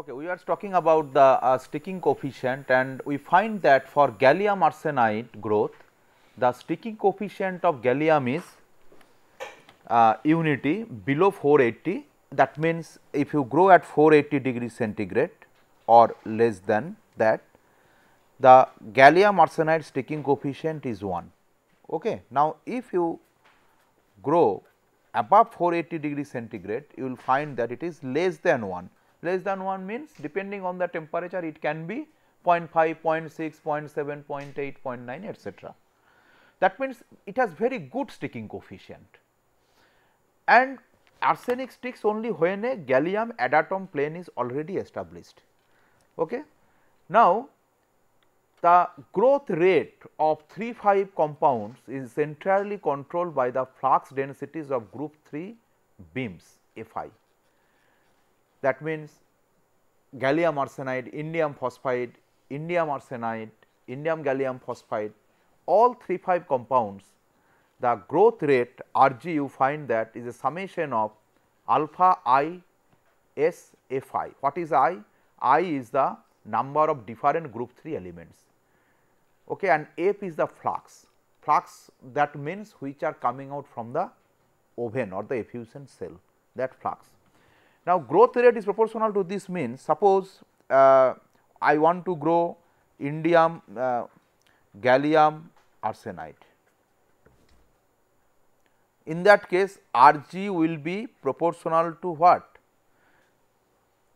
Okay, we are talking about the uh, sticking coefficient and we find that for gallium arsenide growth, the sticking coefficient of gallium is uh, unity below 480 that means if you grow at 480 degree centigrade or less than that the gallium arsenide sticking coefficient is 1. Okay. Now, if you grow above 480 degree centigrade you will find that it is less than 1 less than 1 means depending on the temperature it can be 0 0.5, 0 0.6, 0 0.7, 0 0.8, 0 0.9 etc. That means it has very good sticking coefficient and arsenic sticks only when a gallium adatom plane is already established. Okay. Now, the growth rate of 3 5 compounds is entirely controlled by the flux densities of group 3 beams F i that means gallium arsenide, indium phosphide, indium arsenide, indium gallium phosphide all three five compounds the growth rate Rg you find that is a summation of alpha i s f i. What is i? i is the number of different group 3 elements okay, and f is the flux. Flux that means which are coming out from the oven or the effusion cell that flux. Now, growth rate is proportional to this means suppose uh, I want to grow indium, uh, gallium arsenide. In that case Rg will be proportional to what?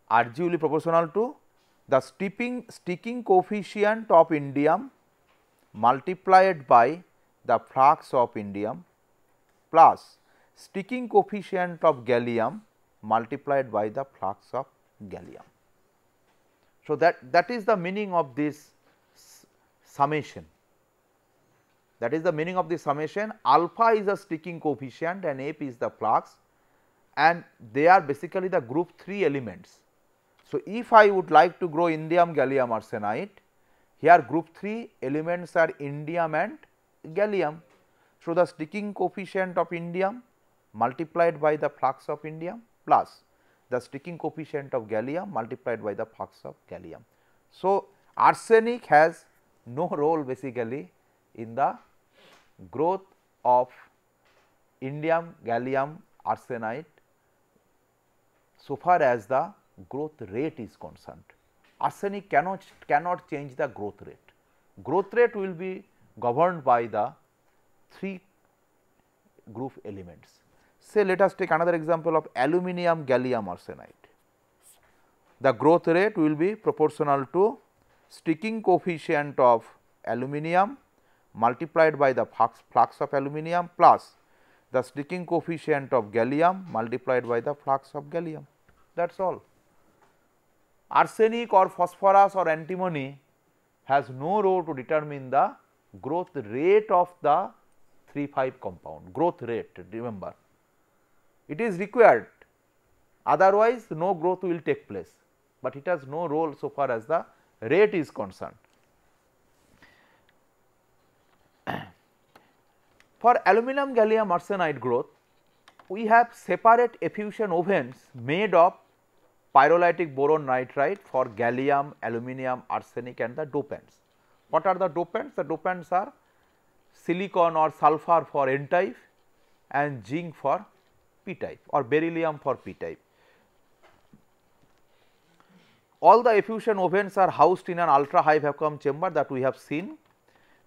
Rg will be proportional to the sticking coefficient of indium multiplied by the flux of indium plus sticking coefficient of gallium multiplied by the flux of gallium. So, that that is the meaning of this summation that is the meaning of the summation alpha is the sticking coefficient and f is the flux and they are basically the group 3 elements. So, if I would like to grow indium gallium arsenide here group 3 elements are indium and gallium. So, the sticking coefficient of indium multiplied by the flux of indium plus the sticking coefficient of gallium multiplied by the flux of gallium. So, arsenic has no role basically in the growth of indium gallium arsenide so far as the growth rate is concerned. Arsenic cannot, cannot change the growth rate. Growth rate will be governed by the three group elements Say let us take another example of aluminum gallium arsenide. The growth rate will be proportional to sticking coefficient of aluminum multiplied by the flux, flux of aluminum plus the sticking coefficient of gallium multiplied by the flux of gallium that is all. Arsenic or phosphorus or antimony has no role to determine the growth rate of the 3,5 compound growth rate remember it is required otherwise no growth will take place, but it has no role so far as the rate is concerned. For aluminum gallium arsenide growth, we have separate effusion ovens made of pyrolytic boron nitride for gallium, aluminum, arsenic and the dopants. What are the dopants? The dopants are silicon or sulfur for n-type and zinc for p type or beryllium for p type. All the effusion ovens are housed in an ultra high vacuum chamber that we have seen.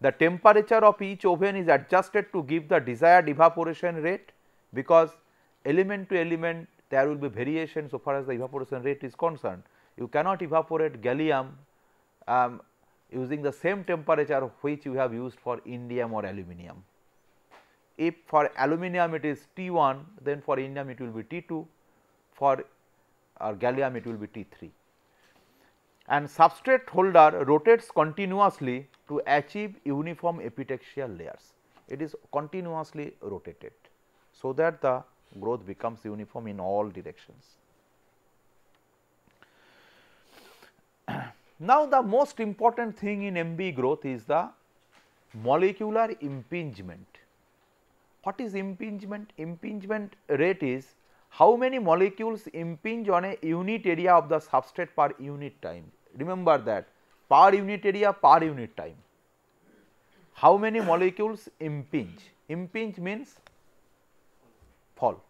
The temperature of each oven is adjusted to give the desired evaporation rate because element to element there will be variation so far as the evaporation rate is concerned. You cannot evaporate gallium um, using the same temperature which you have used for indium or aluminum if for aluminum it is T 1 then for indium it will be T 2 for uh, gallium it will be T 3. And substrate holder rotates continuously to achieve uniform epitaxial layers. It is continuously rotated, so that the growth becomes uniform in all directions. now, the most important thing in MB growth is the molecular impingement. What is impingement? Impingement rate is how many molecules impinge on a unit area of the substrate per unit time. Remember that per unit area per unit time. How many molecules impinge? Impinge means fall.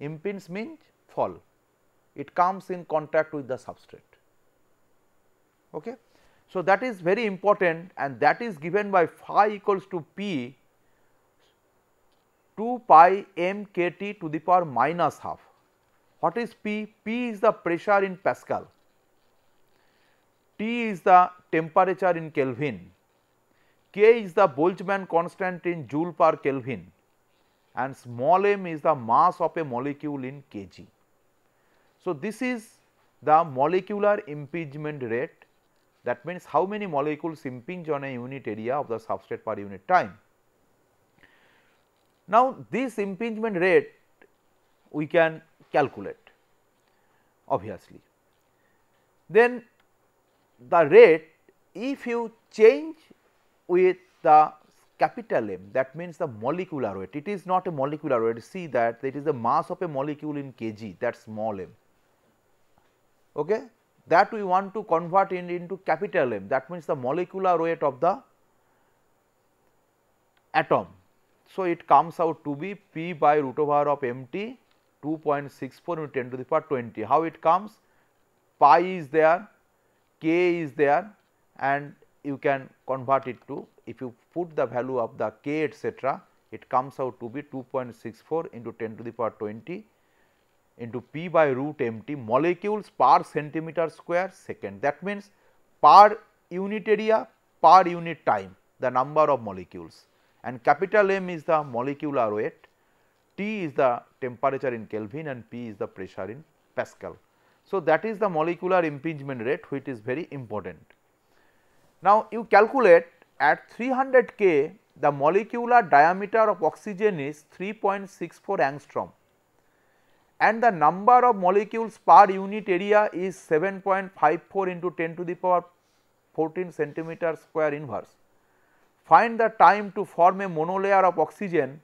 Impinge means fall. It comes in contact with the substrate. Okay. So, that is very important and that is given by phi equals to p 2 pi m k t to the power minus half. What is P? P is the pressure in Pascal, T is the temperature in Kelvin, K is the Boltzmann constant in joule per Kelvin and small m is the mass of a molecule in kg. So, this is the molecular impingement rate that means how many molecules impinge on a unit area of the substrate per unit time. Now, this impingement rate we can calculate obviously. Then the rate if you change with the capital M that means the molecular weight it is not a molecular weight see that it is the mass of a molecule in kg that small m okay that we want to convert in, into capital M that means the molecular weight of the atom so, it comes out to be P by root over of m t 2.64 into 10 to the power 20. How it comes? Pi is there, k is there and you can convert it to if you put the value of the k etc., it comes out to be 2.64 into 10 to the power 20 into p by root mt molecules per centimeter square second. That means, per unit area per unit time the number of molecules and capital M is the molecular weight, T is the temperature in Kelvin and P is the pressure in Pascal. So, that is the molecular impingement rate which is very important. Now, you calculate at 300 K the molecular diameter of oxygen is 3.64 angstrom and the number of molecules per unit area is 7.54 into 10 to the power 14 centimeter square inverse find the time to form a monolayer of oxygen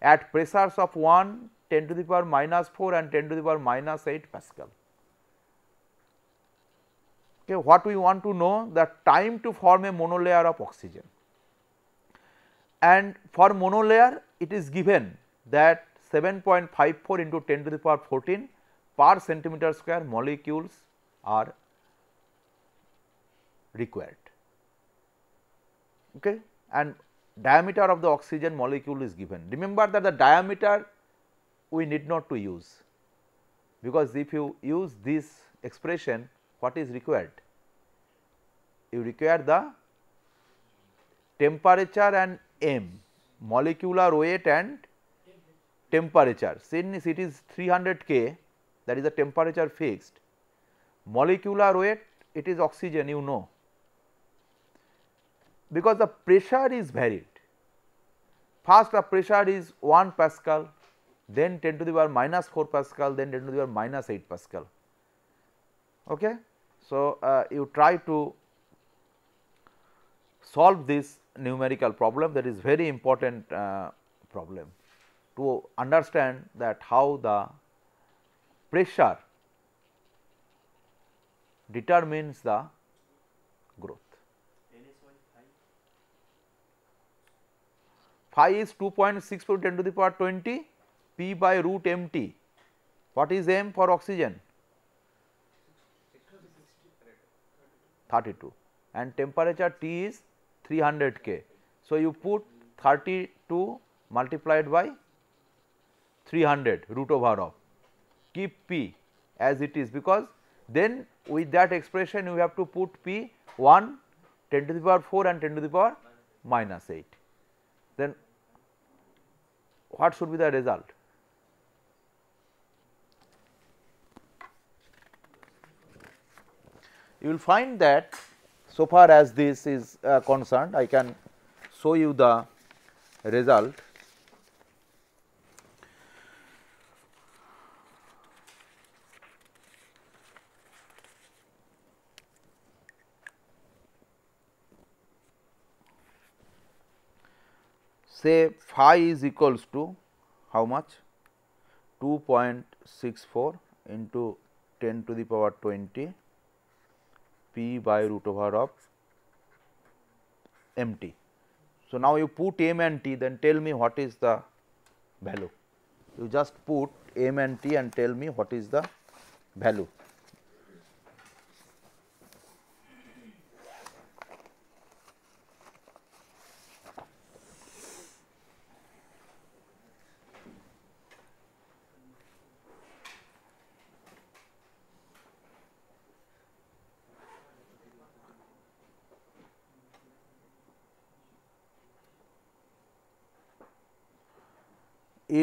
at pressures of 1, 10 to the power minus 4 and 10 to the power minus 8 Pascal. Okay, what we want to know the time to form a monolayer of oxygen and for monolayer it is given that 7.54 into 10 to the power 14 per centimeter square molecules are required okay, and diameter of the oxygen molecule is given. Remember that the diameter we need not to use, because if you use this expression what is required? You require the temperature and m molecular weight and temperature since it is 300 K that is the temperature fixed molecular weight it is oxygen you know because the pressure is varied. First the pressure is 1 Pascal, then 10 to the power minus 4 Pascal, then 10 to the power minus 8 Pascal. Okay? So, uh, you try to solve this numerical problem that is very important uh, problem to understand that how the pressure determines the growth. phi is 2.6 per 10 to the power 20 p by root mt. What is m for oxygen? 32 and temperature T is 300 K. So, you put 32 multiplied by 300 root over of keep P as it is because then with that expression you have to put P 1 10 to the power 4 and 10 to the power minus 8. Then what should be the result? You will find that so far as this is uh, concerned I can show you the result say phi is equals to how much 2.64 into 10 to the power 20 p by root over of m t. So, now you put m and t then tell me what is the value. You just put m and t and tell me what is the value.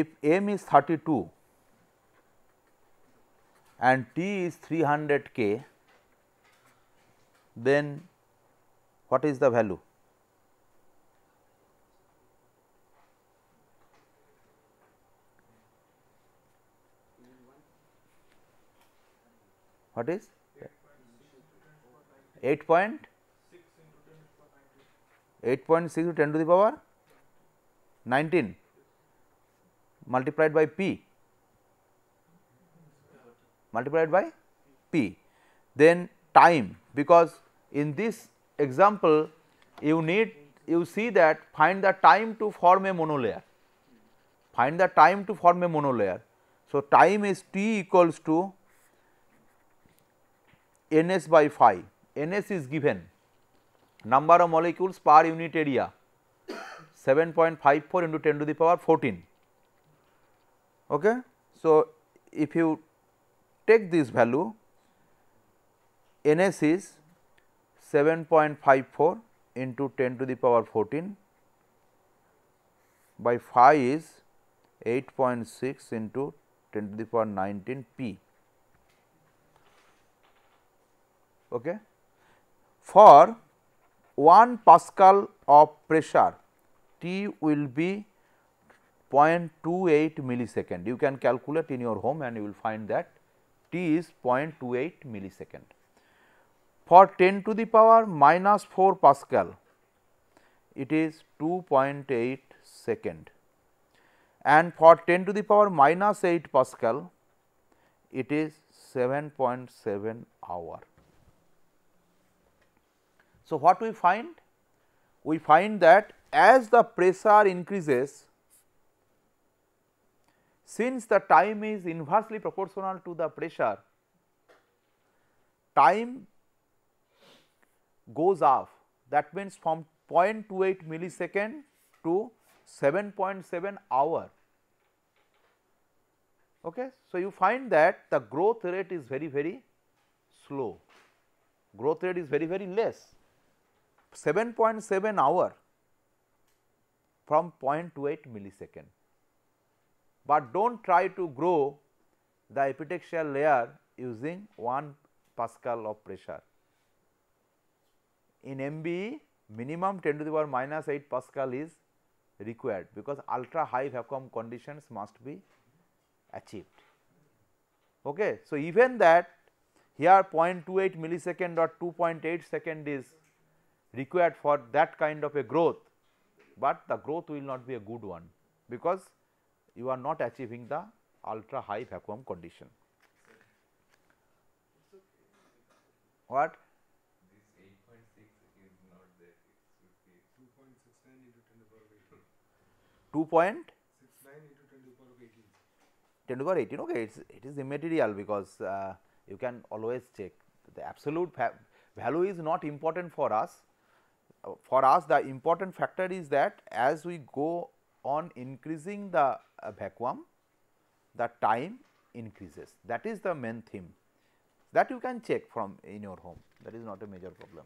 if m is 32 and t is 300 k, then what is the value? What is? 8 point 8.6 to 10 to the power 19 multiplied by P multiplied by P. Then time because in this example you need you see that find the time to form a monolayer find the time to form a monolayer. So, time is t equals to n s by phi n s is given number of molecules per unit area 7.54 into 10 to the power 14. Okay. So, if you take this value N S is 7.54 into 10 to the power 14 by phi is 8.6 into 10 to the power 19 p. Okay. For 1 Pascal of pressure T will be 0.28 millisecond. You can calculate in your home and you will find that t is 0.28 millisecond. For 10 to the power minus 4 Pascal, it is 2.8 second and for 10 to the power minus 8 Pascal, it is 7.7 hour. So, what we find? We find that as the pressure increases, since the time is inversely proportional to the pressure, time goes off that means from 0.28 millisecond to 7.7 hour. Okay. So, you find that the growth rate is very very slow, growth rate is very very less 7.7 hour from 0.28 millisecond but do not try to grow the epitaxial layer using 1 Pascal of pressure. In MBE minimum 10 to the power minus 8 Pascal is required because ultra high vacuum conditions must be achieved. Okay. So, even that here 0.28 millisecond or 2.8 second is required for that kind of a growth, but the growth will not be a good one because you are not achieving the ultra high vacuum condition. What? 10 to power eighteen. Okay, it's it is immaterial because uh, you can always check the absolute value is not important for us. Uh, for us, the important factor is that as we go on increasing the uh, vacuum the time increases that is the main theme that you can check from in your home that is not a major problem.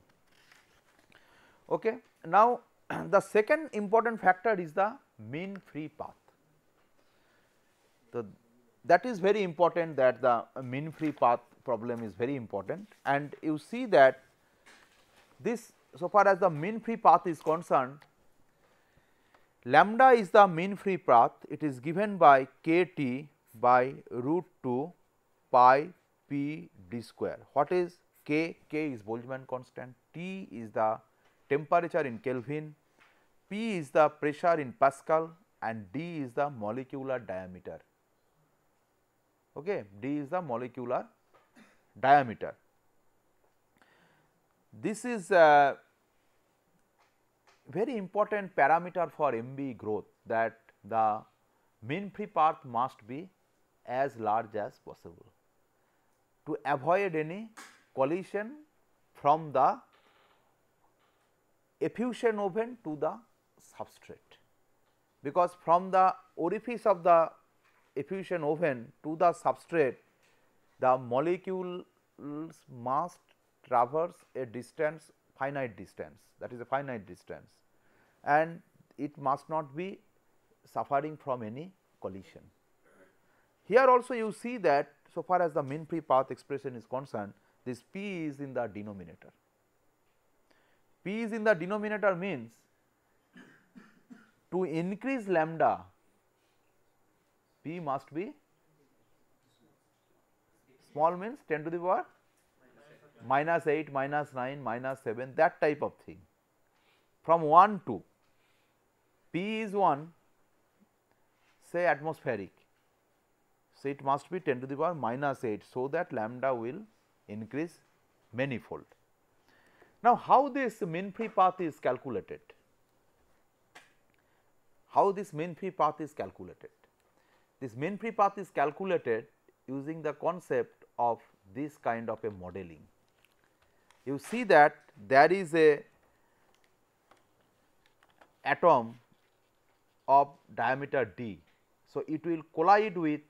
Okay. Now, the second important factor is the mean free path. The, that is very important that the uh, mean free path problem is very important and you see that this so far as the mean free path is concerned Lambda is the mean free path, it is given by k t by root 2 pi p d square. What is k? k is Boltzmann constant, t is the temperature in Kelvin, p is the pressure in Pascal and d is the molecular diameter. Okay, d is the molecular diameter. This is uh, very important parameter for MB growth that the mean free path must be as large as possible to avoid any collision from the effusion oven to the substrate because from the orifice of the effusion oven to the substrate the molecules must traverse a distance finite distance that is a finite distance and it must not be suffering from any collision. Here also you see that so far as the mean free path expression is concerned this p is in the denominator. p is in the denominator means to increase lambda p must be small means 10 to the power minus 8, minus 9, minus 7 that type of thing from 1 to P is 1 say atmospheric. So, it must be 10 to the power minus 8. So, that lambda will increase manifold. Now, how this mean free path is calculated? How this mean free path is calculated? This mean free path is calculated using the concept of this kind of a modeling you see that there is a atom of diameter d. So, it will collide with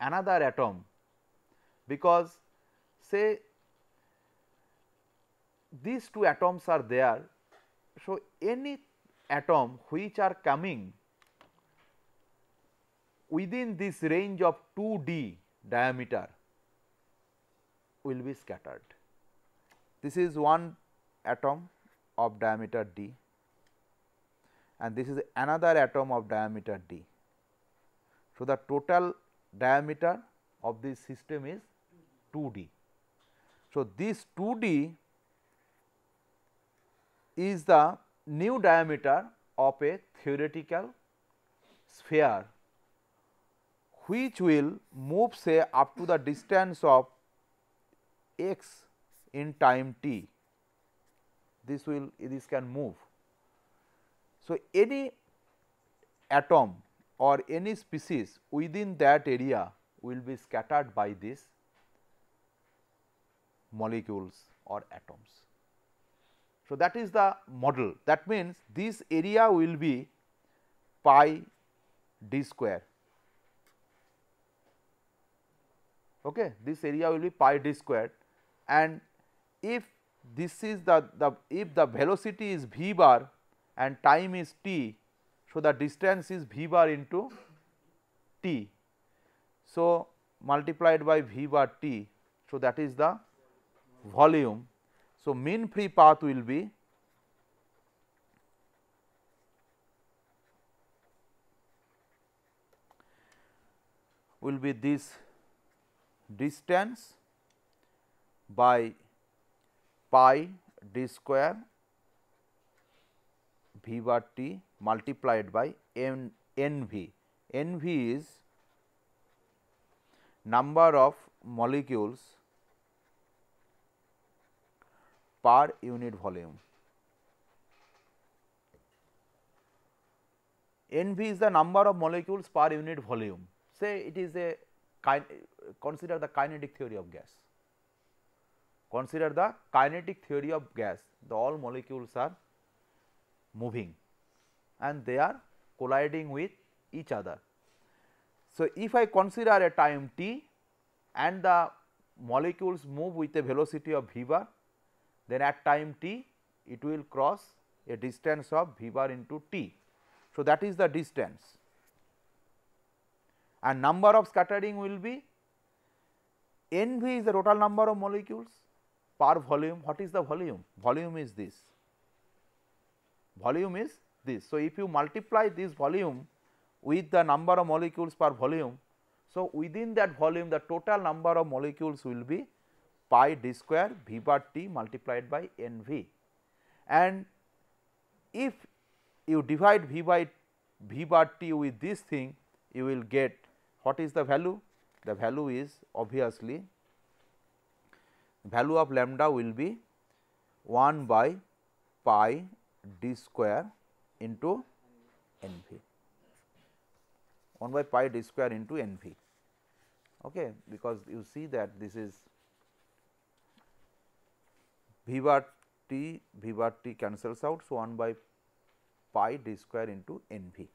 another atom because say these two atoms are there. So, any atom which are coming within this range of 2 d diameter will be scattered. This is one atom of diameter d and this is another atom of diameter d. So, the total diameter of this system is 2 d. So, this 2 d is the new diameter of a theoretical sphere which will move say up to the distance of x in time t this will this can move. So, any atom or any species within that area will be scattered by these molecules or atoms. So, that is the model that means this area will be pi d square. Okay, this area will be pi d square and if this is the, the if the velocity is v bar and time is t, so the distance is v bar into t. So, multiplied by v bar t, so that is the volume. So, mean free path will be will be this distance by pi d square v bar t multiplied by n n v. n v is number of molecules per unit volume. N v is the number of molecules per unit volume. Say it is a consider the kinetic theory of gas. Consider the kinetic theory of gas, the all molecules are moving and they are colliding with each other. So, if I consider a time t and the molecules move with a velocity of v bar, then at time t it will cross a distance of v bar into t. So, that is the distance and number of scattering will be n v is the total number of molecules per volume what is the volume? Volume is this, volume is this. So, if you multiply this volume with the number of molecules per volume, so within that volume the total number of molecules will be pi d square v bar t multiplied by n v. And if you divide v by v bar t with this thing, you will get what is the value? The value is obviously value of lambda will be 1 by pi d square into n v 1 by pi d square into n v okay, because you see that this is v bar t v bar t cancels out. So, 1 by pi d square into n v.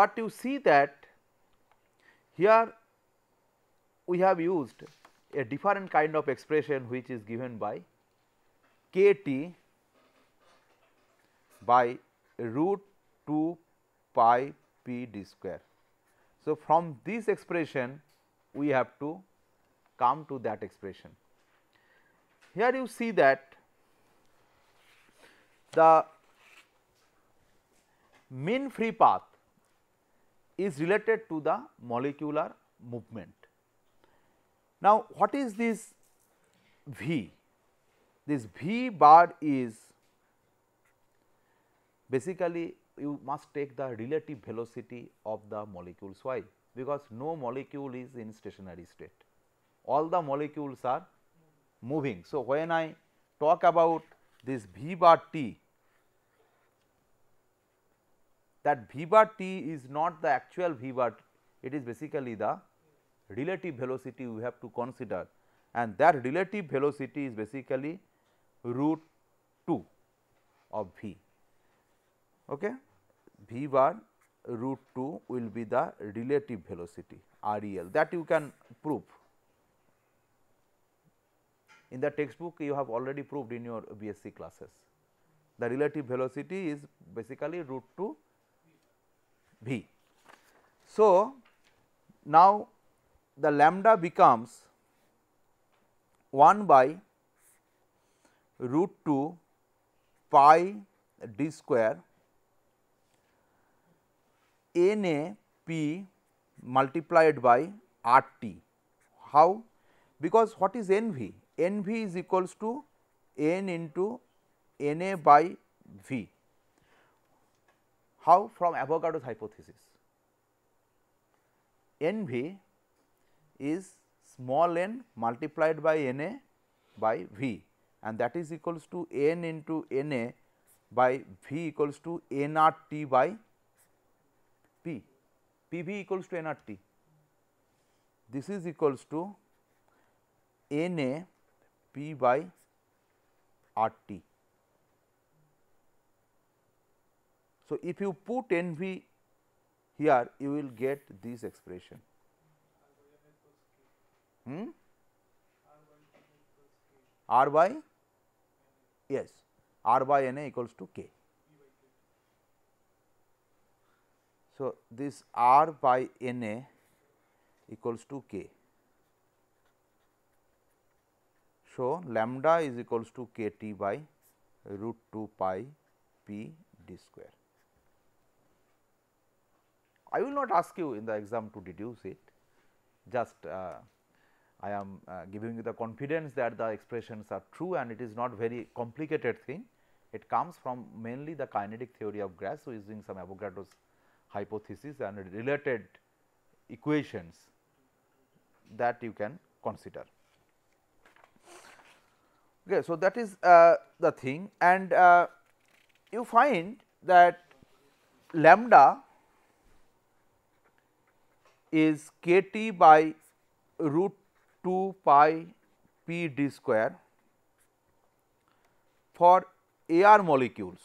But you see that here we have used a different kind of expression which is given by kT by root 2 pi p d square. So, from this expression we have to come to that expression. Here you see that the mean free path is related to the molecular movement. Now, what is this V? This V bar is basically you must take the relative velocity of the molecules. Why? Because no molecule is in stationary state, all the molecules are moving. So, when I talk about this V bar t, that V bar t is not the actual V bar, it is basically the relative velocity we have to consider and that relative velocity is basically root 2 of v. Okay? v bar root 2 will be the relative velocity REL that you can prove. In the textbook you have already proved in your BSc classes. The relative velocity is basically root 2 v. So, now the lambda becomes 1 by root 2 pi d square n a p multiplied by r t. How? Because what is n v? n v is equals to n into n a by v. How? From Avogadro's hypothesis. n v is small n multiplied by n a by v and that is equals to n into n a by v equals to n r t by p, p v equals to n r t. This is equals to n a p by r t. So, if you put n v here, you will get this expression hmm? R by yes R by N A equals to K. So, this R by N A equals to K. So, lambda is equals to K T by root 2 pi P D square. I will not ask you in the exam to deduce it, just uh, I am uh, giving you the confidence that the expressions are true and it is not very complicated thing. It comes from mainly the kinetic theory of gas. So, using some Avogadro's hypothesis and related equations that you can consider. Okay, so, that is uh, the thing and uh, you find that lambda is k t by root 2 pi p d square for AR molecules.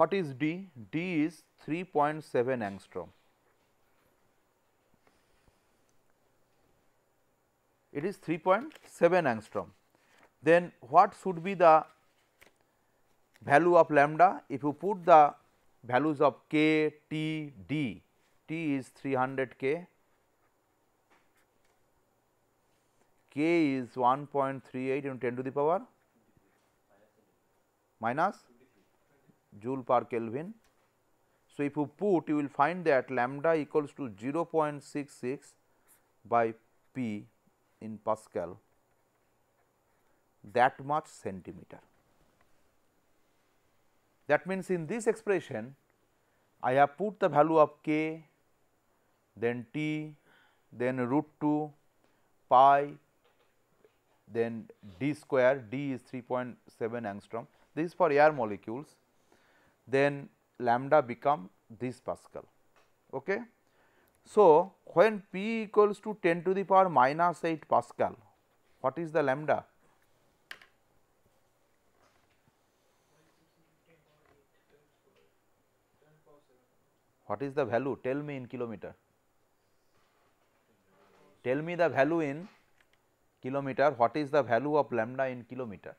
What is D? D is 3.7 angstrom. It is 3.7 angstrom. Then what should be the value of lambda? If you put the values of k, t, d, t is 300 k, k is 1.38 into 10 to the power minus joule per Kelvin. So, if you put you will find that lambda equals to 0.66 by p in Pascal that much centimeter. That means, in this expression I have put the value of k, then t, then root 2 pi, then d square, d is 3.7 angstrom, this is for air molecules, then lambda become this Pascal. Okay? So, when p equals to 10 to the power minus 8 Pascal, what is the lambda? What is the value? Tell me in kilometer. Tell me the value in kilometer. What is the value of lambda in kilometer?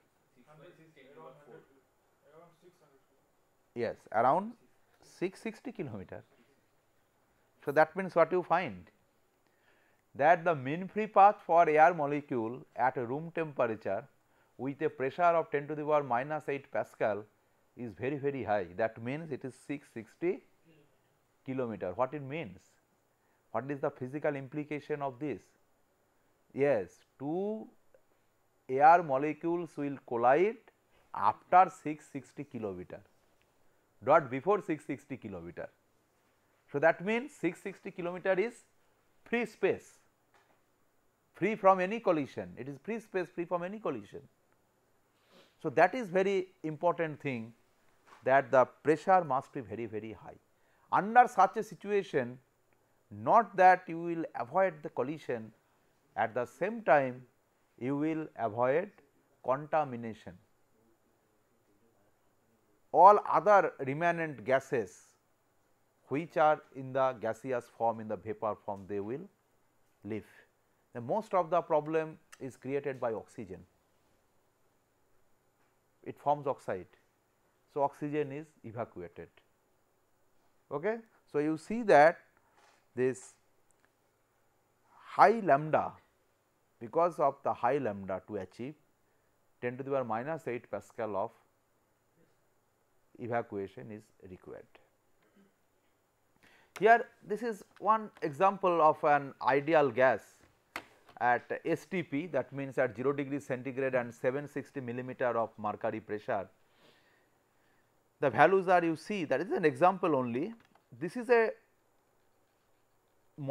Yes, around 660 kilometer. So, that means what you find? That the mean free path for air molecule at room temperature with a pressure of 10 to the power minus 8 Pascal is very very high that means it is 660 kilometer, what it means? What is the physical implication of this? Yes, two air molecules will collide after 660 kilometer, not before 660 kilometer. So, that means 660 kilometer is free space, free from any collision, it is free space free from any collision. So, that is very important thing that the pressure must be very very high. Under such a situation not that you will avoid the collision at the same time you will avoid contamination. All other remanent gases which are in the gaseous form in the vapor form they will leave. The most of the problem is created by oxygen, it forms oxide. So, oxygen is evacuated. Okay. So, you see that this high lambda because of the high lambda to achieve 10 to the power minus 8 Pascal of evacuation is required. Here this is one example of an ideal gas at STP that means at 0 degree centigrade and 760 millimeter of mercury pressure the values are you see that is an example only. This is a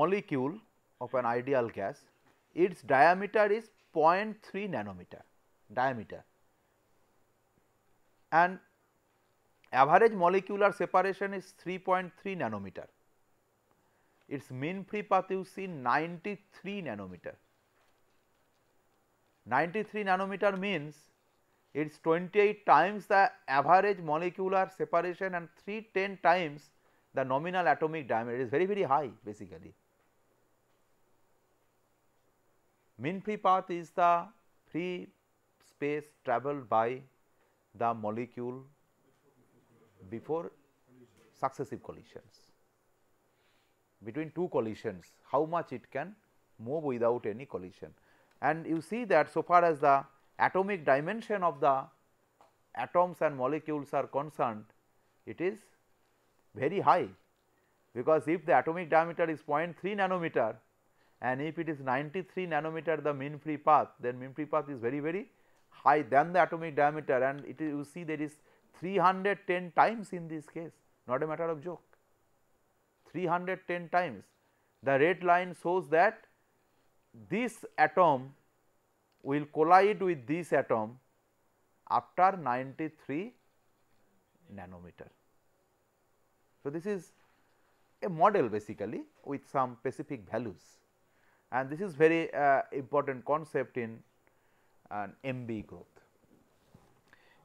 molecule of an ideal gas, its diameter is 0.3 nanometer diameter and average molecular separation is 3.3 nanometer. Its mean free path you see 93 nanometer. 93 nanometer means it is 28 times the average molecular separation and 310 times the nominal atomic diameter it is very very high basically. Mean free path is the free space traveled by the molecule before successive collisions between two collisions how much it can move without any collision and you see that so far as the atomic dimension of the atoms and molecules are concerned, it is very high because if the atomic diameter is 0.3 nanometer and if it is 93 nanometer the mean free path, then mean free path is very very high than the atomic diameter and it is you see there is 310 times in this case not a matter of joke 310 times the red line shows that this atom will collide with this atom after 93 nanometer. So, this is a model basically with some specific values and this is very uh, important concept in an uh, MB growth.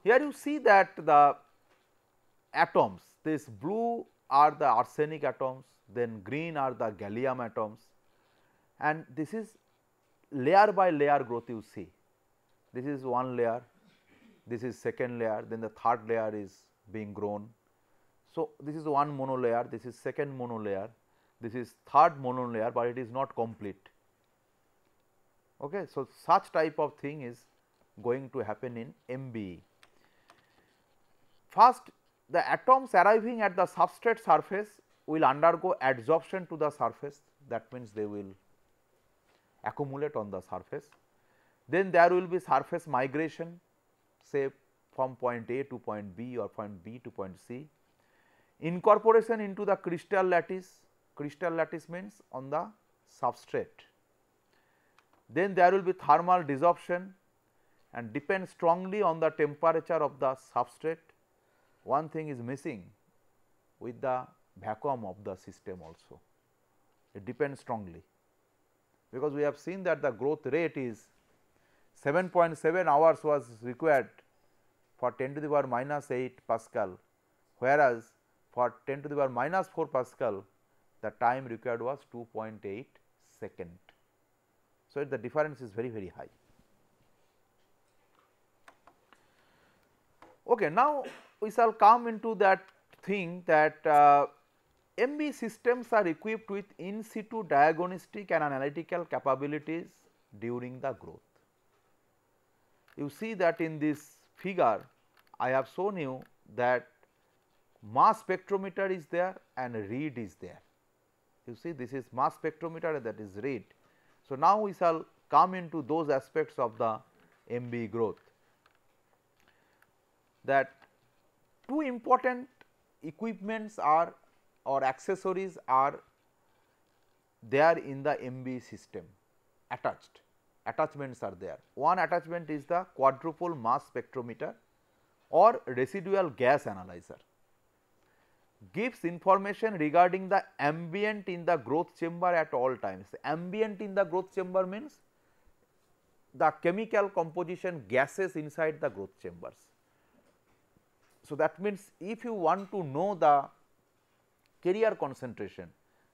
Here you see that the atoms this blue are the arsenic atoms then green are the gallium atoms and this is layer by layer growth you see. This is one layer, this is second layer, then the third layer is being grown. So, this is one mono layer, this is second mono layer, this is third mono layer, but it is not complete. Okay. So, such type of thing is going to happen in MBE. First the atoms arriving at the substrate surface will undergo adsorption to the surface that means they will accumulate on the surface. Then there will be surface migration say from point A to point B or point B to point C. Incorporation into the crystal lattice, crystal lattice means on the substrate. Then there will be thermal desorption and depends strongly on the temperature of the substrate. One thing is missing with the vacuum of the system also, it depends strongly because we have seen that the growth rate is 7.7 hours was required for 10 to the power minus 8 Pascal, whereas for 10 to the power minus 4 Pascal the time required was 2.8 second. So, the difference is very very high. Okay, now we shall come into that thing that uh, MB systems are equipped with in situ diagnostic and analytical capabilities during the growth. You see that in this figure I have shown you that mass spectrometer is there and read is there. You see this is mass spectrometer that is read. So, now we shall come into those aspects of the MB growth that two important equipments are or accessories are there in the MB system attached attachments are there. One attachment is the quadruple mass spectrometer or residual gas analyzer gives information regarding the ambient in the growth chamber at all times. Ambient in the growth chamber means the chemical composition gases inside the growth chambers. So, that means if you want to know the carrier concentration.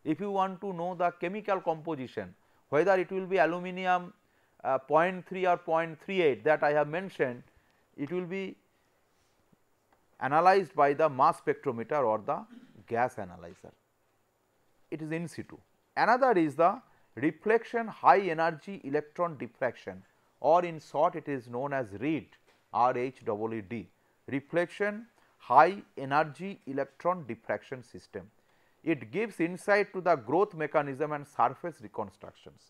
If you want to know the chemical composition whether it will be aluminum uh, 0.3 or 0.38 that I have mentioned it will be analyzed by the mass spectrometer or the gas analyzer. It is in situ. Another is the reflection high energy electron diffraction or in short it is known as REED d reflection high energy electron diffraction system. it gives insight to the growth mechanism and surface reconstructions.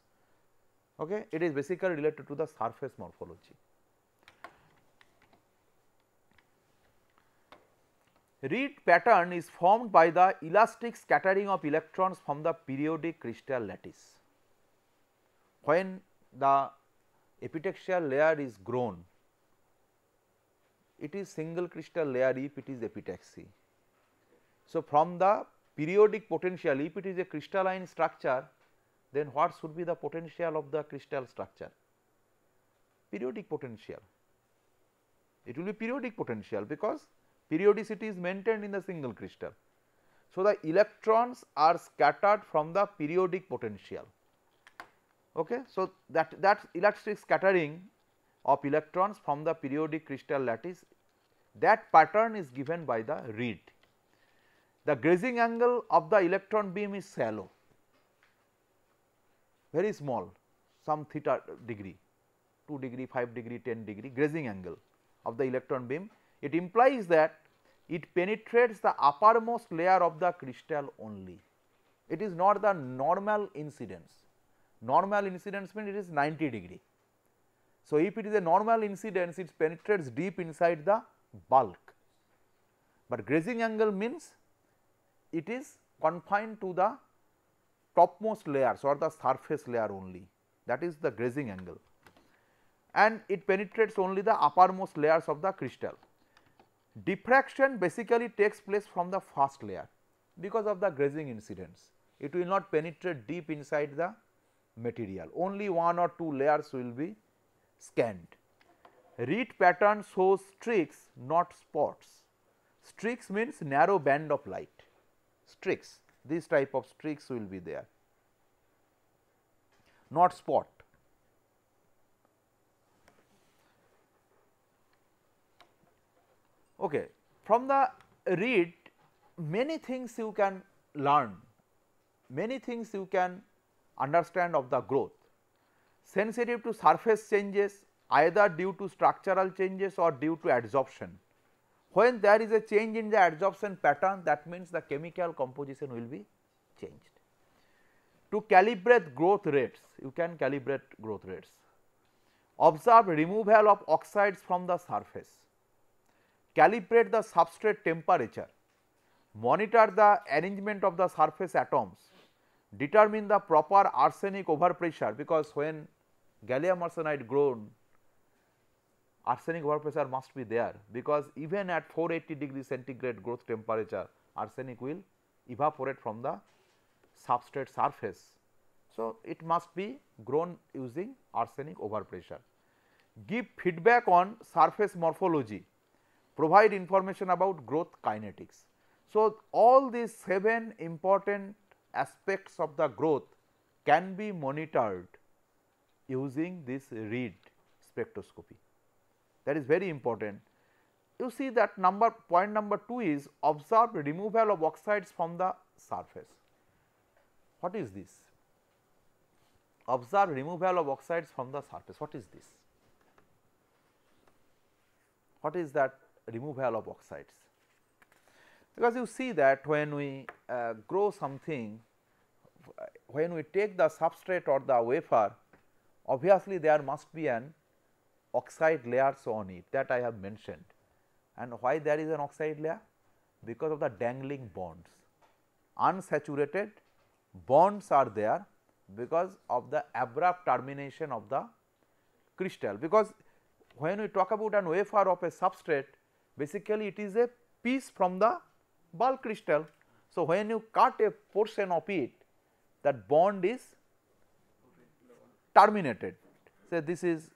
Okay? It is basically related to the surface morphology. Reed pattern is formed by the elastic scattering of electrons from the periodic crystal lattice. When the epitaxial layer is grown, it is single crystal layer if it is epitaxy. So, from the periodic potential if it is a crystalline structure then what should be the potential of the crystal structure? Periodic potential. It will be periodic potential because periodicity is maintained in the single crystal. So, the electrons are scattered from the periodic potential. Okay? So, that, that electric scattering of electrons from the periodic crystal lattice that pattern is given by the reed the grazing angle of the electron beam is shallow, very small some theta degree 2 degree, 5 degree, 10 degree grazing angle of the electron beam. It implies that it penetrates the uppermost layer of the crystal only. It is not the normal incidence. Normal incidence means it is 90 degree. So, if it is a normal incidence, it penetrates deep inside the bulk, but grazing angle means it is confined to the topmost layers or the surface layer only that is the grazing angle and it penetrates only the uppermost layers of the crystal. Diffraction basically takes place from the first layer because of the grazing incidence. It will not penetrate deep inside the material, only one or two layers will be scanned. Reed pattern shows streaks not spots. Streaks means narrow band of light streaks, these type of streaks will be there, not spot. Okay. From the read many things you can learn, many things you can understand of the growth. Sensitive to surface changes either due to structural changes or due to adsorption. When there is a change in the adsorption pattern that means the chemical composition will be changed. To calibrate growth rates, you can calibrate growth rates. Observe removal of oxides from the surface. Calibrate the substrate temperature. Monitor the arrangement of the surface atoms. Determine the proper arsenic overpressure because when gallium arsenide grown arsenic overpressure pressure must be there because even at 480 degree centigrade growth temperature arsenic will evaporate from the substrate surface. So, it must be grown using arsenic overpressure. Give feedback on surface morphology, provide information about growth kinetics. So, all these 7 important aspects of the growth can be monitored using this read spectroscopy that is very important. You see that number point number 2 is observed removal of oxides from the surface. What is this? Observed removal of oxides from the surface. What is this? What is that removal of oxides? Because you see that when we uh, grow something, when we take the substrate or the wafer, obviously there must be an oxide layers on it that I have mentioned. And why there is an oxide layer? Because of the dangling bonds. Unsaturated bonds are there because of the abrupt termination of the crystal. Because when we talk about an wafer of a substrate, basically it is a piece from the bulk crystal. So, when you cut a portion of it, that bond is terminated. Say so, this is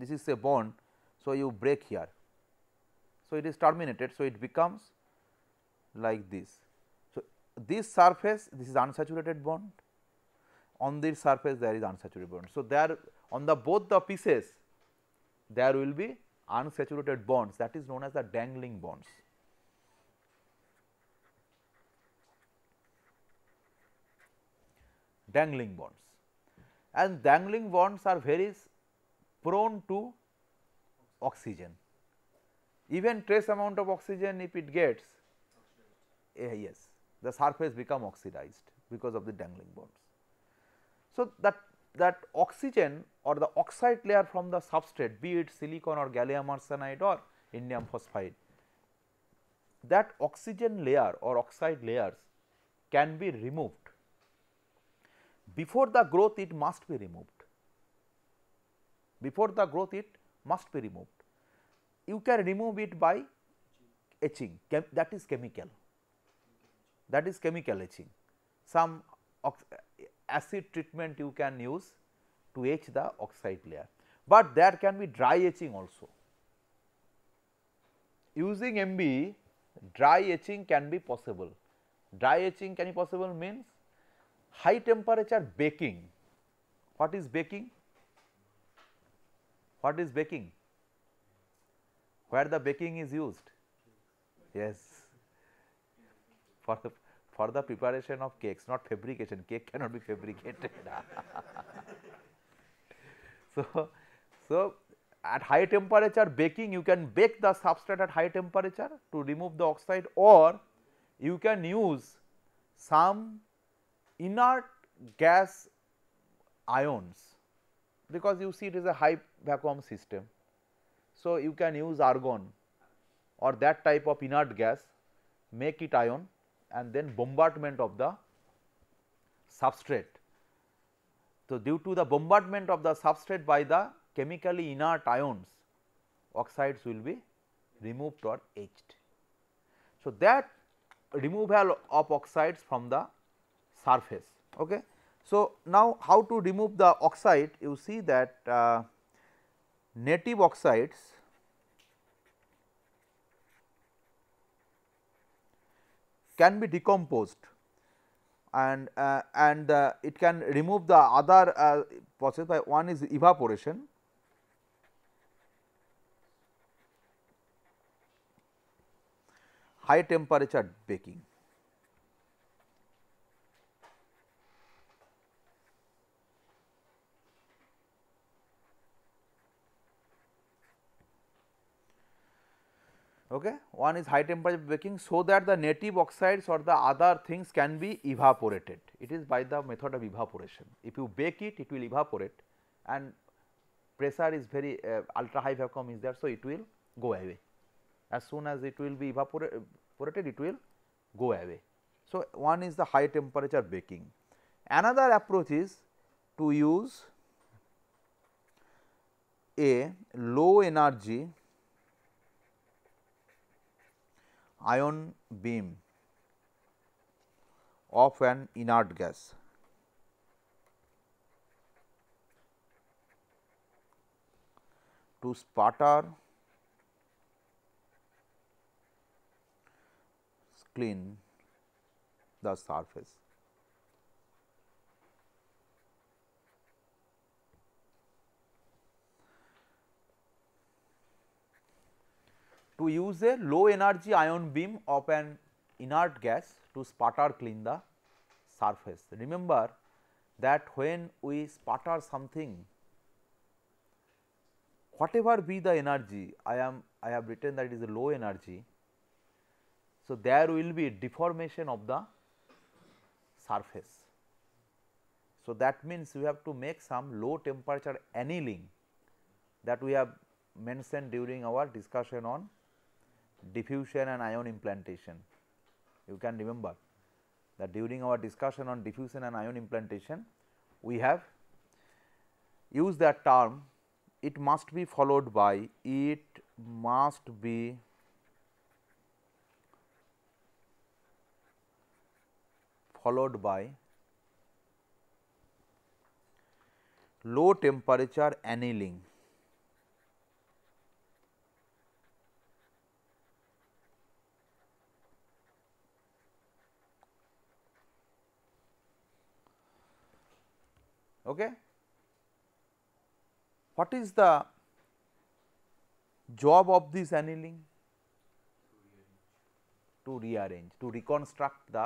this is a bond. So, you break here. So, it is terminated. So, it becomes like this. So, this surface this is unsaturated bond on this surface there is unsaturated bond. So, there on the both the pieces there will be unsaturated bonds that is known as the dangling bonds. dangling bonds and dangling bonds are very prone to oxygen. Even trace amount of oxygen if it gets, uh, yes, the surface become oxidized because of the dangling bonds. So, that that oxygen or the oxide layer from the substrate be it silicon or gallium arsenide or indium phosphide that oxygen layer or oxide layers can be removed. Before the growth it must be removed before the growth it must be removed. You can remove it by etching that is chemical that is chemical etching. Some acid treatment you can use to etch the oxide layer, but there can be dry etching also. Using MB dry etching can be possible. Dry etching can be possible means high temperature baking. What is baking? What is baking? Where the baking is used? Yes, for the, for the preparation of cakes, not fabrication. Cake cannot be fabricated. so, so at high temperature baking you can bake the substrate at high temperature to remove the oxide or you can use some inert gas ions because you see it is a high vacuum system. So, you can use argon or that type of inert gas make it ion and then bombardment of the substrate. So, due to the bombardment of the substrate by the chemically inert ions oxides will be removed or etched. So, that removal of oxides from the surface. Okay. So, now how to remove the oxide you see that uh, native oxides can be decomposed and uh, and uh, it can remove the other uh, process by one is evaporation high temperature baking okay. one is high temperature baking so that the native oxides or the other things can be evaporated. It is by the method of evaporation. If you bake it, it will evaporate and pressure is very uh, ultra high vacuum is there, so it will go away. As soon as it will be evaporated, it will go away. So, one is the high temperature baking. Another approach is to use a low energy ion beam of an inert gas. To sputter clean the surface. to use a low energy ion beam of an inert gas to sputter clean the surface. Remember that when we sputter something whatever be the energy I am I have written that it is a low energy. So, there will be deformation of the surface. So, that means we have to make some low temperature annealing that we have mentioned during our discussion on diffusion and ion implantation. You can remember that during our discussion on diffusion and ion implantation, we have used that term it must be followed by it must be followed by low temperature annealing Okay. What is the job of this annealing? To rearrange, to reconstruct the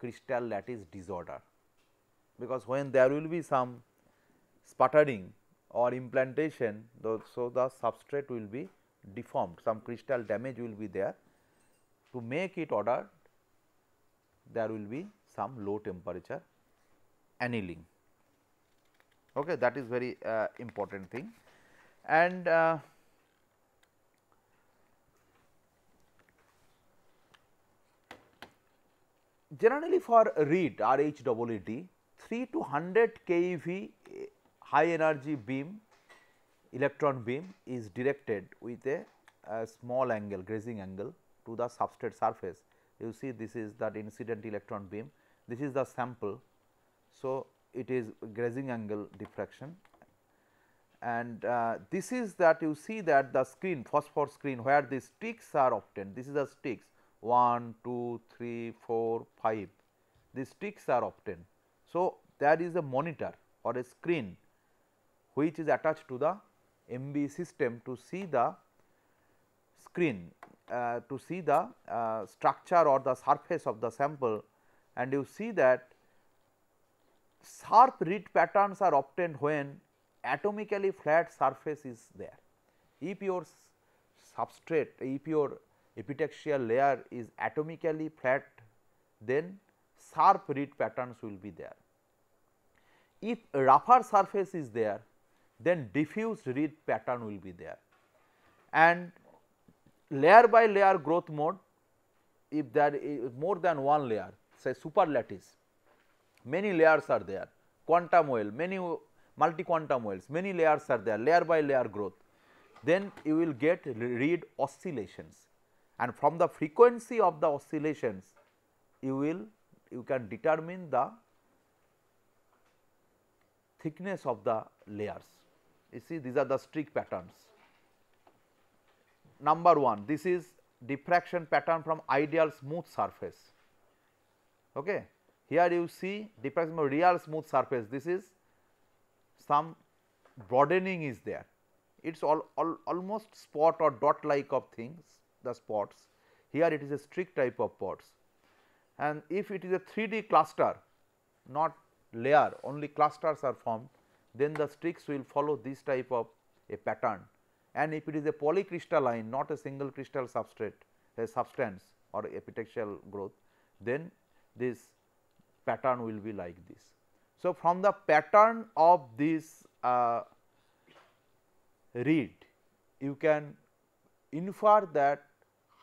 crystal that is disorder. Because when there will be some sputtering or implantation, the, so the substrate will be deformed, some crystal damage will be there. To make it ordered, there will be some low temperature annealing. okay that is very uh, important thing and uh, generally for read RHEED 3 to 100 keV eh, high energy beam electron beam is directed with a, a, small angle grazing angle to the substrate surface. You see this is that incident electron beam, this is the sample. So, it is grazing angle diffraction and uh, this is that you see that the screen phosphor screen where the sticks are obtained this is the sticks 1 2 3 4 5 the sticks are obtained so there is a monitor or a screen which is attached to the mb system to see the screen uh, to see the uh, structure or the surface of the sample and you see that sharp read patterns are obtained when atomically flat surface is there. If your substrate, if your epitaxial layer is atomically flat, then sharp read patterns will be there. If rougher surface is there, then diffuse read pattern will be there. And layer by layer growth mode, if there is more than one layer, say super lattice, many layers are there quantum well many multi quantum wells many layers are there layer by layer growth then you will get read oscillations and from the frequency of the oscillations you will you can determine the thickness of the layers you see these are the streak patterns number 1 this is diffraction pattern from ideal smooth surface okay here you see diffraction of real smooth surface, this is some broadening is there. It is all, all, almost spot or dot like of things, the spots. Here it is a streak type of spots. And if it is a 3D cluster, not layer, only clusters are formed, then the streaks will follow this type of a pattern. And if it is a polycrystalline, not a single crystal substrate, a substance or epitaxial growth, then this pattern will be like this. So, from the pattern of this uh, you can infer that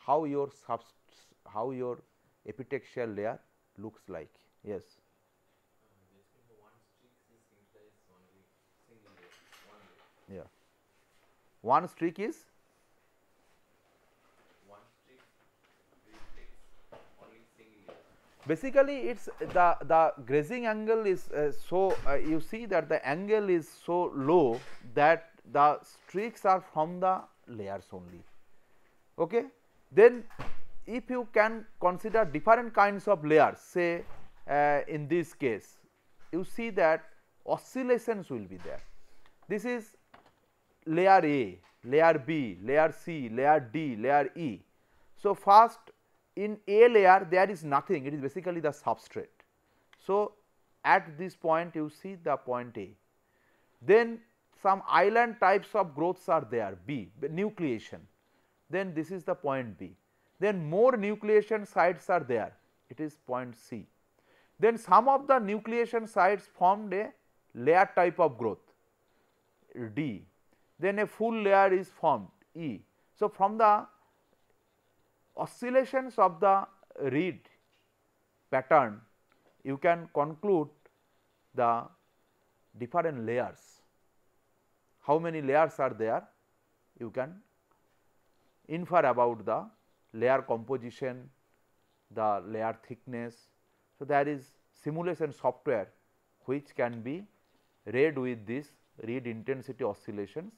how your subst how your epitaxial layer looks like. Yes. Yeah. One streak is basically it's the the grazing angle is uh, so uh, you see that the angle is so low that the streaks are from the layers only okay then if you can consider different kinds of layers say uh, in this case you see that oscillations will be there this is layer a layer b layer c layer d layer e so first in A layer there is nothing it is basically the substrate. So, at this point you see the point A. Then some island types of growths are there B nucleation then this is the point B. Then more nucleation sites are there it is point C. Then some of the nucleation sites formed a layer type of growth D then a full layer is formed E. So, from the oscillations of the reed pattern you can conclude the different layers. How many layers are there? You can infer about the layer composition, the layer thickness. So, there is simulation software which can be read with this read intensity oscillations.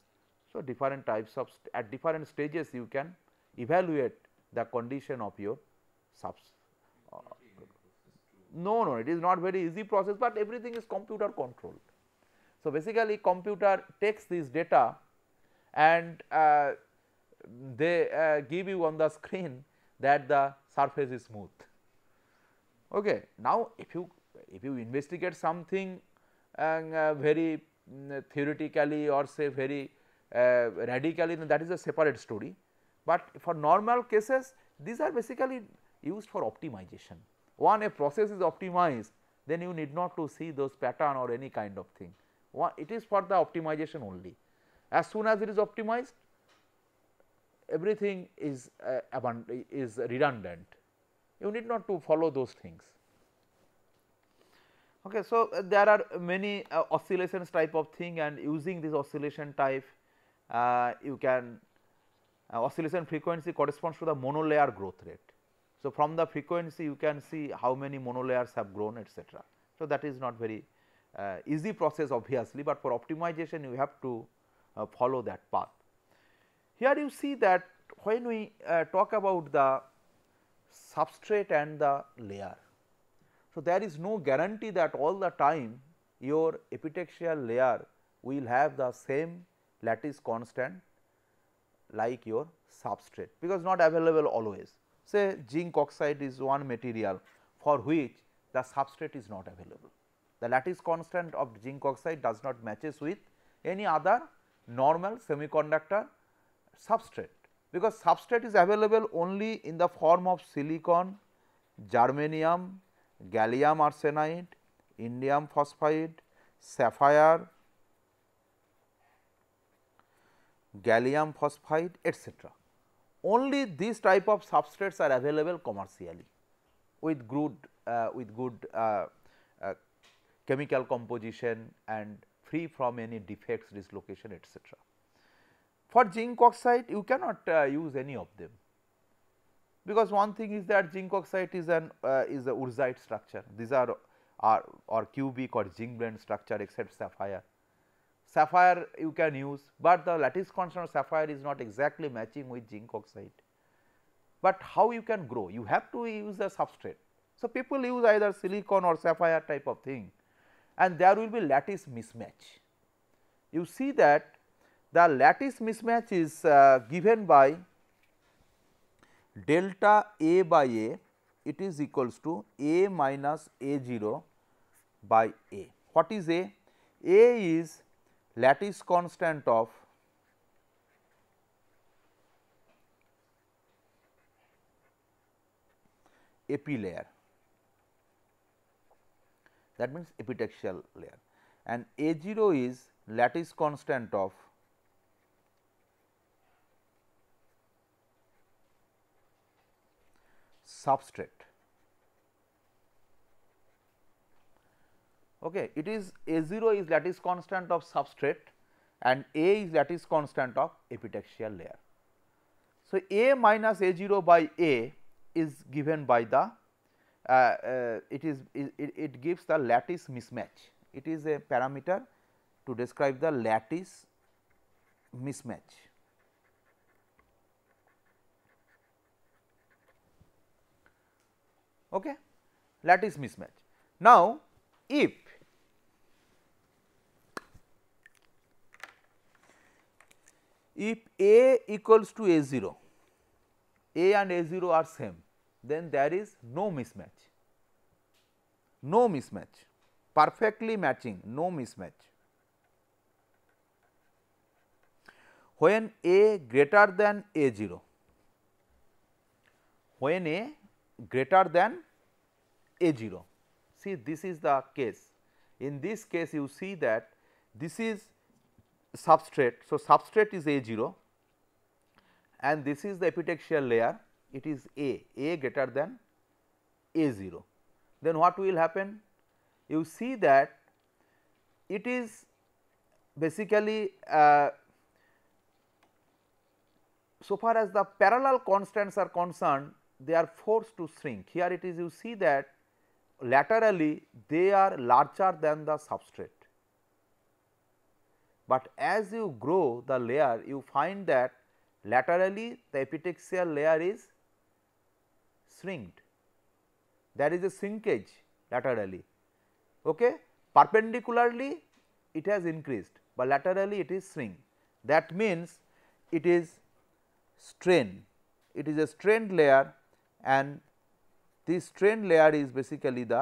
So, different types of at different stages you can evaluate the condition of your subs. Uh, no, no, it is not very easy process, but everything is computer controlled. So, basically computer takes this data and uh, they uh, give you on the screen that the surface is smooth. Okay. Now, if you if you investigate something um, uh, very um, theoretically or say very uh, radically then that is a separate story, but for normal cases these are basically used for optimization. One a process is optimized then you need not to see those pattern or any kind of thing, One, it is for the optimization only. As soon as it is optimized everything is uh, is redundant, you need not to follow those things. Okay, so, uh, there are many uh, oscillations type of thing and using this oscillation type uh, you can uh, oscillation frequency corresponds to the monolayer growth rate. So, from the frequency you can see how many monolayers have grown etc. So, that is not very uh, easy process obviously, but for optimization you have to uh, follow that path. Here you see that when we uh, talk about the substrate and the layer. So, there is no guarantee that all the time your epitaxial layer will have the same lattice constant like your substrate because not available always. Say zinc oxide is one material for which the substrate is not available. The lattice constant of zinc oxide does not matches with any other normal semiconductor substrate because substrate is available only in the form of silicon, germanium, gallium arsenide, indium phosphide, sapphire, gallium phosphide etc. Only these type of substrates are available commercially with good uh, with good uh, uh, chemical composition and free from any defects dislocation etc. For zinc oxide you cannot uh, use any of them because one thing is that zinc oxide is an uh, is a urzite structure these are are or cubic or zinc blend structure except sapphire sapphire you can use, but the lattice constant of sapphire is not exactly matching with zinc oxide. But how you can grow? You have to use a substrate. So, people use either silicon or sapphire type of thing and there will be lattice mismatch. You see that the lattice mismatch is uh, given by delta A by A it is equals to A minus A 0 by A. What is A? A is lattice constant of epi layer that means epitaxial layer and A 0 is lattice constant of substrate okay it is a0 is lattice constant of substrate and a is lattice constant of epitaxial layer so a minus a0 by a is given by the uh, uh, it is it, it gives the lattice mismatch it is a parameter to describe the lattice mismatch okay lattice mismatch now if if A equals to A 0, A and A 0 are same then there is no mismatch, no mismatch perfectly matching no mismatch. When A greater than A 0, when A greater than A 0, see this is the case. In this case you see that this is substrate. So, substrate is A 0 and this is the epitaxial layer it is A, A greater than A 0. Then what will happen? You see that it is basically uh, so far as the parallel constants are concerned they are forced to shrink. Here it is you see that laterally they are larger than the substrate but as you grow the layer you find that laterally the epitaxial layer is shrinked there is a shrinkage laterally. Okay. Perpendicularly it has increased, but laterally it is shrink that means it is strain it is a strained layer and this strained layer is basically the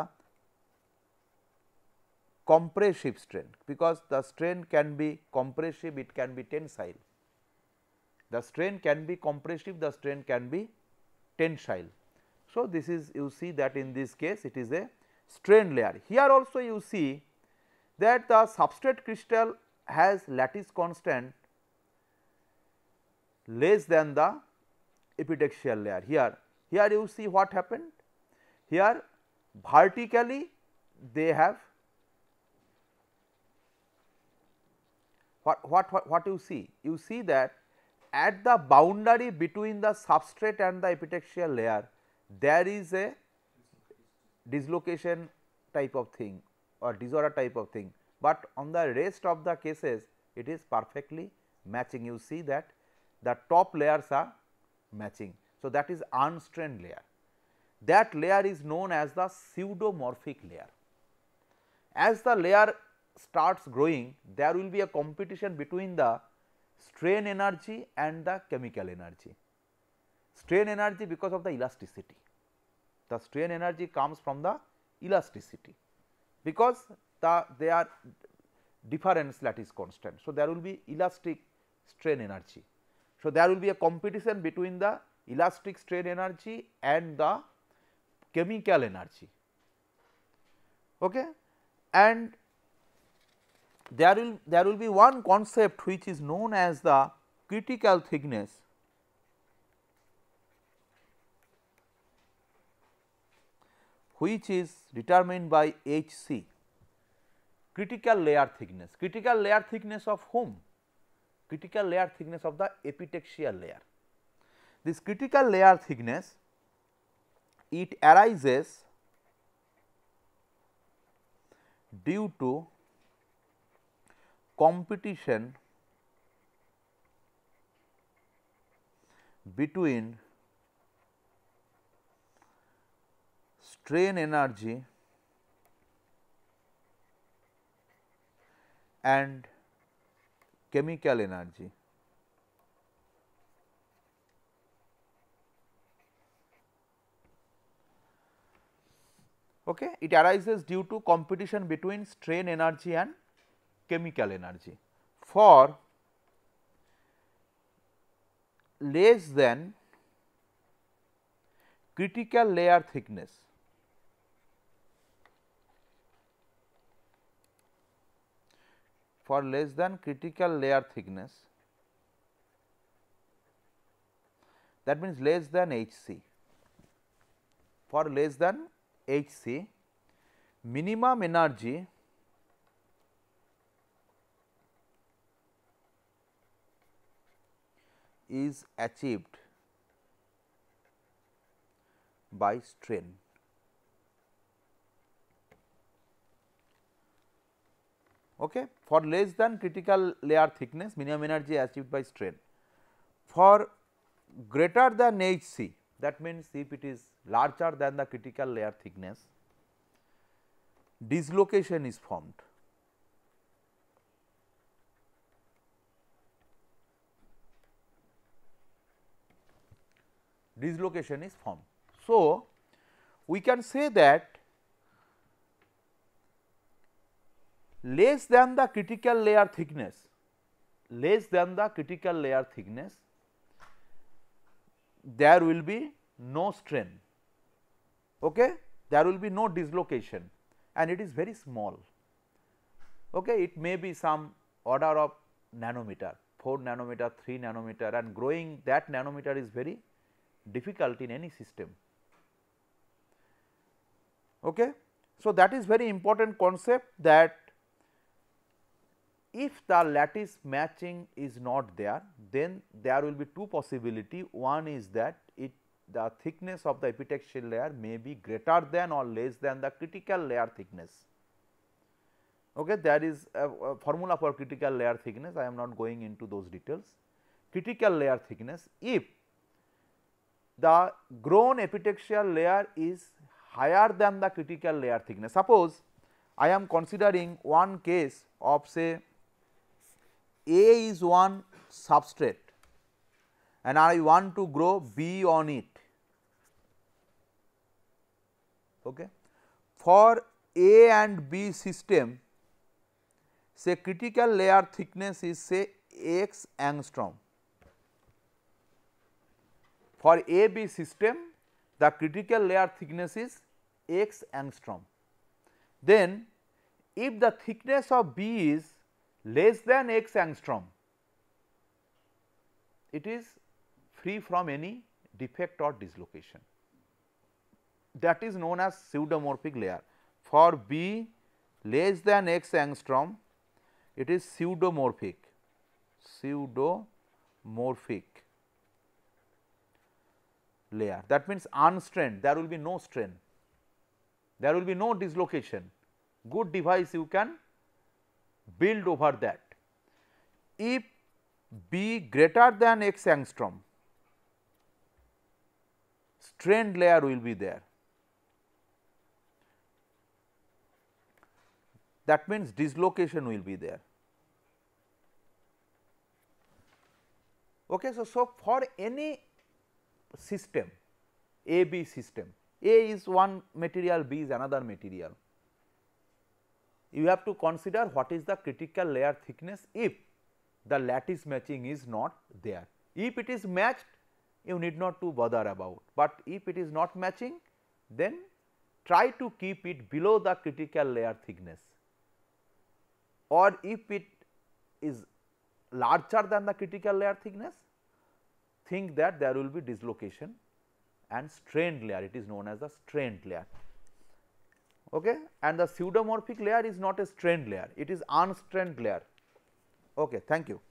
compressive strain because the strain can be compressive, it can be tensile. The strain can be compressive, the strain can be tensile. So, this is you see that in this case it is a strain layer. Here also you see that the substrate crystal has lattice constant less than the epitaxial layer. Here, here you see what happened? Here vertically they have what, what, what, you see? You see that at the boundary between the substrate and the epitaxial layer there is a dislocation type of thing or disorder type of thing, but on the rest of the cases it is perfectly matching. You see that the top layers are matching. So, that is unstrained layer. That layer is known as the pseudomorphic layer. As the layer starts growing there will be a competition between the strain energy and the chemical energy. Strain energy because of the elasticity, the strain energy comes from the elasticity because the they are difference lattice constant. So, there will be elastic strain energy. So, there will be a competition between the elastic strain energy and the chemical energy. Okay? And there will there will be one concept which is known as the critical thickness which is determined by HC critical layer thickness critical layer thickness of whom critical layer thickness of the epitaxial layer this critical layer thickness it arises due to competition between strain energy and chemical energy. Okay, it arises due to competition between strain energy and chemical energy for less than critical layer thickness. For less than critical layer thickness that means less than HC. For less than HC minimum energy is achieved by strain. Okay. For less than critical layer thickness minimum energy achieved by strain. For greater than HC that means, if it is larger than the critical layer thickness dislocation is formed dislocation is formed. So, we can say that less than the critical layer thickness, less than the critical layer thickness, there will be no strain, okay? there will be no dislocation and it is very small. Okay? It may be some order of nanometer, 4 nanometer, 3 nanometer and growing that nanometer is very difficult in any system. Okay. So, that is very important concept that if the lattice matching is not there, then there will be two possibility. One is that it the thickness of the epitaxial layer may be greater than or less than the critical layer thickness. Okay, there is a, a formula for critical layer thickness, I am not going into those details. Critical layer thickness if the grown epitaxial layer is higher than the critical layer thickness. Suppose I am considering one case of say A is one substrate and I want to grow B on it. Okay. For A and B system say critical layer thickness is say x angstrom For AB system the critical layer thickness is x angstrom. Then if the thickness of B is less than x angstrom it is free from any defect or dislocation that is known as pseudomorphic layer. For B less than x angstrom it is pseudomorphic pseudomorphic layer that means unstrained there will be no strain, there will be no dislocation good device you can build over that. If B greater than x angstrom strained layer will be there that means dislocation will be there. Okay, so, so for any system A B system. A is one material, B is another material. You have to consider what is the critical layer thickness if the lattice matching is not there. If it is matched, you need not to bother about, but if it is not matching, then try to keep it below the critical layer thickness or if it is larger than the critical layer thickness, think that there will be dislocation and strained layer it is known as the strained layer. Okay? And the pseudomorphic layer is not a strained layer it is unstrained layer. Okay, thank you.